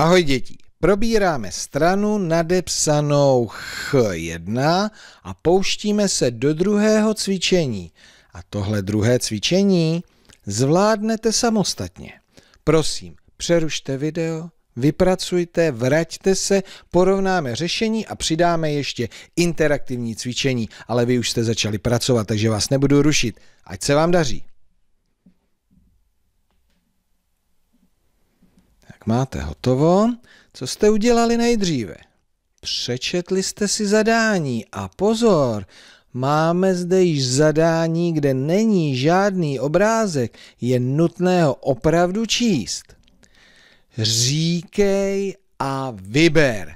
Ahoj děti, probíráme stranu nadepsanou Ch1 a pouštíme se do druhého cvičení. A tohle druhé cvičení zvládnete samostatně. Prosím, přerušte video, vypracujte, vraťte se, porovnáme řešení a přidáme ještě interaktivní cvičení, ale vy už jste začali pracovat, takže vás nebudu rušit. Ať se vám daří. Tak máte hotovo. Co jste udělali nejdříve? Přečetli jste si zadání a pozor, máme zde již zadání, kde není žádný obrázek, je nutné ho opravdu číst. Říkej a vyber.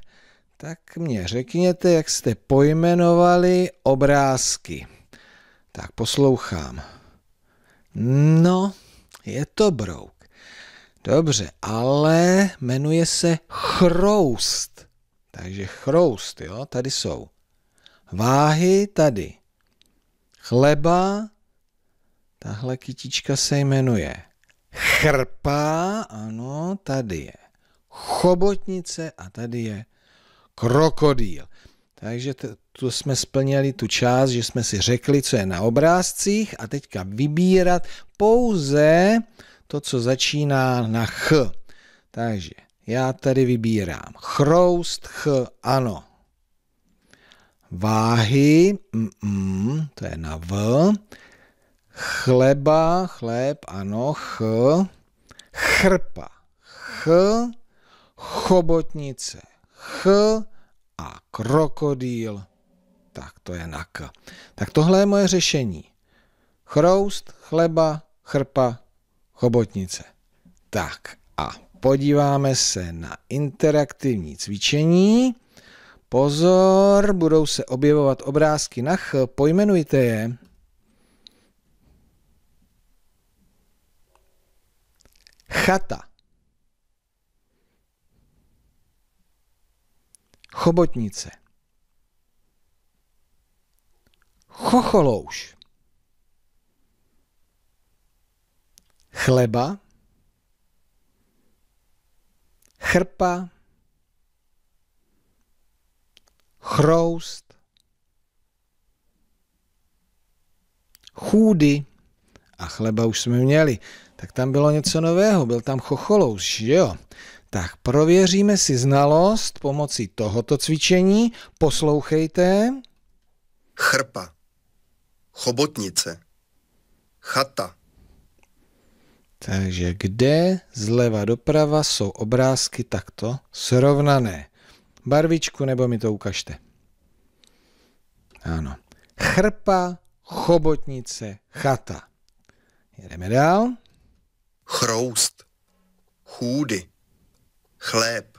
Tak mě řekněte, jak jste pojmenovali obrázky. Tak poslouchám. No, je to brouk. Dobře, ale jmenuje se chroust. Takže chroust, jo, tady jsou. Váhy tady. Chleba, tahle kytička se jmenuje chrpa, ano, tady je chobotnice a tady je krokodýl. Takže tu jsme splněli tu část, že jsme si řekli, co je na obrázcích a teďka vybírat pouze to, co začíná na ch. Takže já tady vybírám chroust, ch, ano. Váhy, mm, mm, to je na v. Chleba, chléb, ano, ch. Chrpa, ch. Chobotnice, ch. A krokodýl, tak to je na k. Tak tohle je moje řešení. Chroust, chleba, chrpa, chobotnice. Tak a podíváme se na interaktivní cvičení. Pozor, budou se objevovat obrázky na ch, pojmenujte je. Chata. Chobotnice. Chocholouš. chleba, chrpa, chroust, chůdy a chleba už jsme měli. Tak tam bylo něco nového, byl tam chocholous, že jo? Tak prověříme si znalost pomocí tohoto cvičení. Poslouchejte. Chrpa, chobotnice, chata, takže kde zleva doprava jsou obrázky takto srovnané? Barvičku nebo mi to ukažte. Ano. Chrpa, chobotnice, chata. Jedeme dál. Chroust, chůdy, chléb.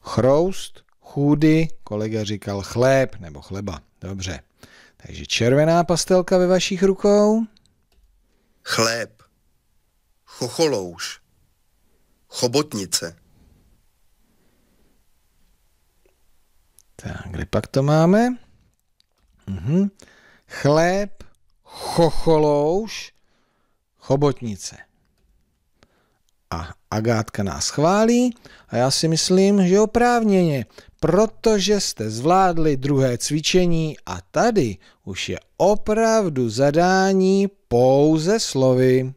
Chroust, chůdy, kolega říkal chléb nebo chleba. Dobře. Takže červená pastelka ve vašich rukou. Chléb. Chocholouš. Chobotnice. Tak, kde pak to máme? Mhm. Chléb, chocholouš, chobotnice. A Agátka nás chválí a já si myslím, že oprávněně, protože jste zvládli druhé cvičení a tady už je opravdu zadání pouze slovy.